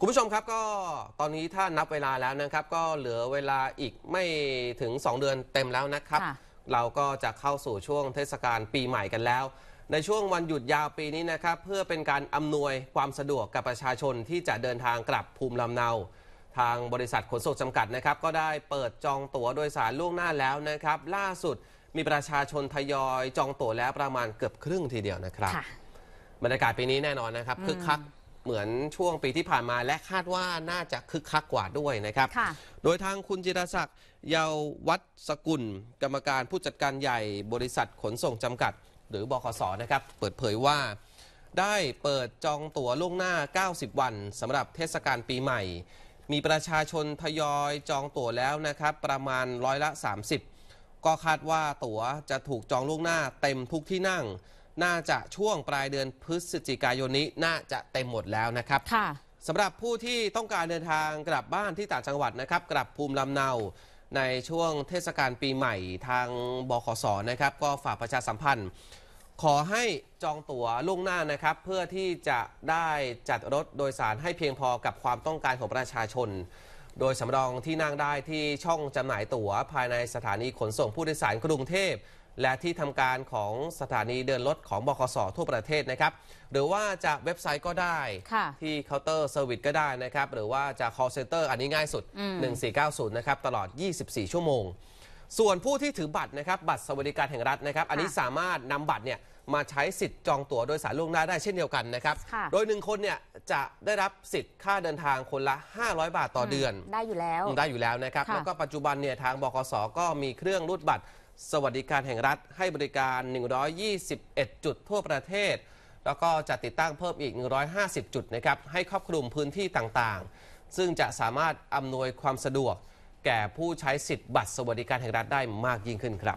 คุณผู้ชมครับก็ตอนนี้ถ้านับเวลาแล้วนะครับ ก็เหลือเวลาอีกไม่ถึง 2 เดือนเต็มแล้วนะครับ เราก็จะเข้าสู่ช่วงเทศกาลปีใหม่กันแล้ว ในช่วงวันหยุดยาวปีนี้นะครับ เพื่อเป็นการอำนวยความสะดวกกับประชาชนที่จะเดินทางกลับภูมิลำเนา ทางบริษัทขนส่งจำกัดนะครับก็ได้เปิดจองตั๋วโดยสารล่วงหน้าแล้วนะครับ ล่าสุดมีประชาชนทยอยจองตั๋วแล้วประมาณเกือบครึ่งทีเดียวนะครับบรรยากาศปีนี้แน่นอนนะครับคึกคักเหมือนช่วงปีที่ผ่านมาและคาดว่าน่าจะคึกคักกว่าด้วยนะครับ โดยทางคุณจิรศักดิ์เยาววัฒสกุลกรรมการผู้จัดการใหญ่บริษัทขนส่งจำกัด หรือบคสนะครับ เปิดเผยว่า ได้เปิดจองตั๋วล่วงหน้า 90 วันสำหรับเทศกาลปีใหม่ มีประชาชนทยอยจองตั๋วแล้วนะครับประมาณร้อยละ 30 ก็คาดว่าตั๋วจะถูกจองล่วงหน้า เต็มทุกที่นั่งน่าจะช่วงปลายเดือนพฤศจิกายนนี้น่าจะเต็มหมดแล้วนะครับสำหรับผู้ที่ต้องการเดินทางกลับบ้านที่ต่างจังหวัดนะครับ กลับภูมิลำเนาในช่วงเทศกาลปีใหม่ ทางบขสนะครับ ก็ฝากประชาสัมพันธ์ ขอให้จองตั๋วล่วงหน้านะครับ เพื่อที่จะได้จัดรถโดยสารให้เพียงพอกับความต้องการของประชาชน โดยสำรองที่นั่งได้ที่ช่องจำหน่ายตั๋วภายในสถานีขนส่งผู้โดยสารกรุงเทพและที่ทำการของสถานีเดินรถของบคสทั่วประเทศนะครับหรือว่าจะเว็บไซต์ก็ได้ ที่เคาน์เตอร์เซอร์วิสก็ได้นะครับหรือว่าจะ call center อันนี้ง่ายสุด 1490 นะครับตลอด 24 ชั่วโมง ส่วนผู้ที่ถือบัตรนะครับบัตรสวัสดิการแห่งรัฐนะครับอันนี้สามารถนำบัตรเนี่ยมาใช้สิทธิ์จองตั๋วโดยสารล่วงหน้าได้เช่นเดียวกันนะครับโดยหนึ่งคนเนี่ยจะได้รับสิทธิ์ค่าเดินทางคนละ 500 บาทต่อเดือนได้อยู่แล้วได้อยู่แล้วนะครับแล้วก็ปัจจุบันเนี่ยทางบกสก็มีเครื่องรูดบัตรสวัสดิการแห่งรัฐให้บริการ 121 จุดทั่วประเทศ แล้วก็จะติดตั้งเพิ่มอีก 150 จุดนะครับ ให้ครอบคลุมพื้นที่ต่างๆ ซึ่งจะสามารถอำนวยความสะดวกแก่ผู้ใช้สิทธิ์บัตรสวัสดิการแห่งรัฐได้มากยิ่งขึ้นครับ